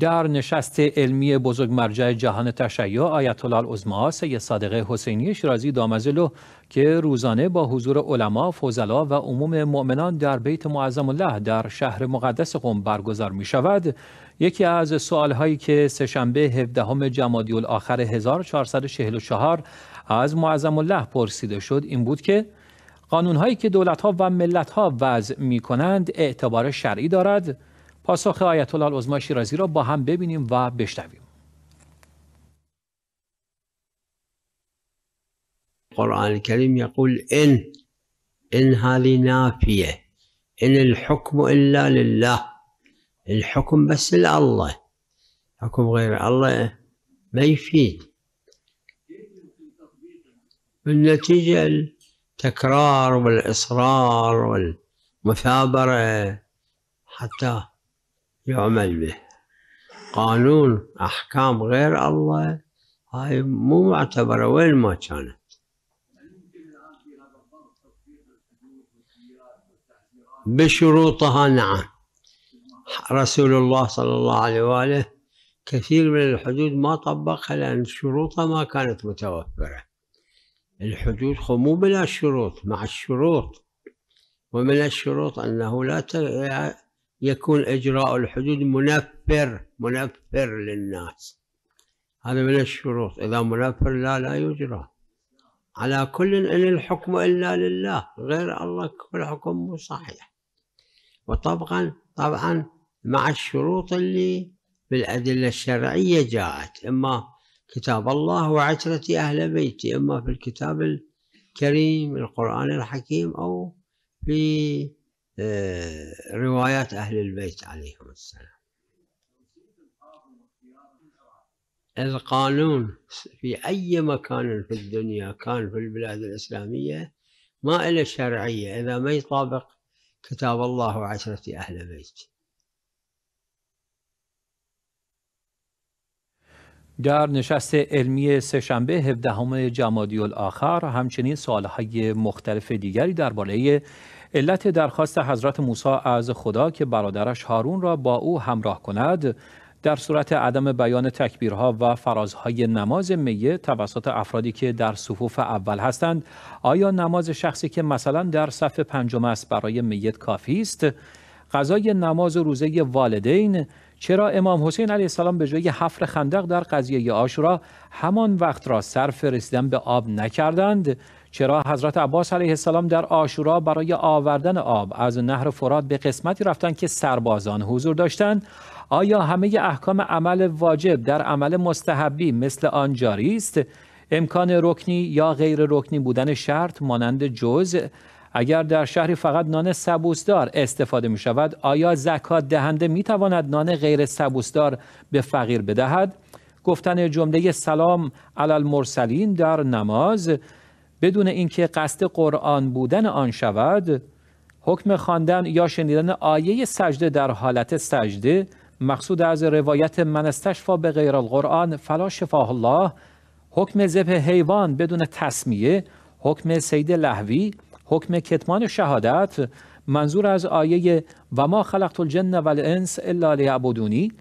در نشست علمی بزرگ مرجع جهان تشیع آیت الله العظما سید صادق حسینی شیرازی دامزلو که روزانه با حضور علما، فوزلا و عموم مؤمنان در بیت معظم الله در شهر مقدس قم برگزار می شود یکی از سوال هایی که سهشنبه 17 جمادی الاخر 1444 از معظم الله پرسیده شد این بود که هایی که دولت ها و ملت ها وضع می کنند اعتبار شرعی دارد پاسخ آیت الله العظمای شیرازی را با هم ببینیم و بشنویم القرآن الكريم يقول إن إن هذه نافية إن الحكم إلا لله الحكم بس لله حكم غير الله ما يفيد بالنتيجة التكرار والإصرار والمثابرة حتى يعمل به قانون أحكام غير الله هاي مو معتبرة وين ما كانت بشروطها نعم رسول الله صلى الله عليه وآله كثير من الحدود ما طبقها لأن شروطها ما كانت متوفرة الحدود مو بلا شروط مع الشروط ومن الشروط أنه لا يكون إجراء الحدود منفر منفر للناس هذا من الشروط إذا منفر لا لا يجرى على كل إن الحكم إلا لله غير الله فالحكم مو صحيح وطبعا طبعا مع الشروط اللي بالأدلة الشرعية جاءت إما كتاب الله وعشرة أهل بيتي إما في الكتاب الكريم القرآن الحكيم أو في آه، روايات أهل البيت عليهم السلام القانون في أي مكان في الدنيا كان في البلاد الإسلامية ما إلى شرعية إذا ما يطابق كتاب الله وعشرة أهل بيت در نشست علمی سهشنبه 17 جمادی الاخر همچنین های مختلف دیگری درباره علت درخواست حضرت موسی از خدا که برادرش هارون را با او همراه کند در صورت عدم بیان تکبیرها و فرازهای نماز میه توسط افرادی که در صفوف اول هستند آیا نماز شخصی که مثلا در صف پنجم است برای میت کافی است غذای نماز و روزه والدین چرا امام حسین علیه السلام به جای حفر خندق در قضیه آشورا همان وقت را صرف رسیدن به آب نکردند چرا حضرت عباس علیه السلام در آشورا برای آوردن آب از نهر فرات به قسمتی رفتند که سربازان حضور داشتند آیا همه احکام عمل واجب در عمل مستحبی مثل آن جاری است امکان رکنی یا غیر رکنی بودن شرط مانند جزء اگر در شهری فقط نان سبوسدار استفاده می شود آیا زکات دهنده می تواند نان غیر سبوسدار به فقیر بدهد گفتن جمله سلام علی المرسلین در نماز بدون اینکه قصد قرآن بودن آن شود حکم خواندن یا شنیدن آیه سجده در حالت سجده مقصود از روایت من استشفا به غیر القرآن فلا شفاه الله حکم ذبح حیوان بدون تسمیه حکم سید لحوی حکم کتمان شهادت منظور از آیه و ما خلقت الجن و الانس الا لیعبدونی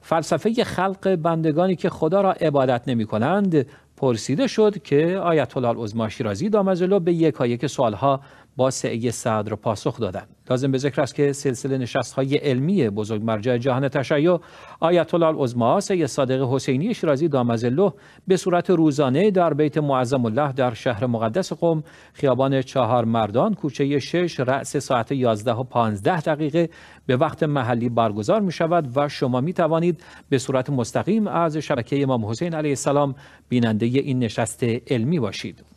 فلسفه خلق بندگانی که خدا را عبادت نمی کنند پرسیده شد که آیت الله العظما شیرازی دامزلو به یکایک سوالها با سعی صدر پاسخ دادند لازم به ذکر است که سلسله نشست های علمی بزرگ مرجع جهان تشیع آیت الله العظما سید صادق حسینی شیرازی دامزلو به صورت روزانه در بیت معظم الله در شهر مقدس قم خیابان چهار مردان کوچه 6 رأس ساعت 11 و 15 دقیقه به وقت محلی برگزار می شود و شما می توانید به صورت مستقیم از شبکه امام حسین علیه السلام بیننده این نشست علمی باشید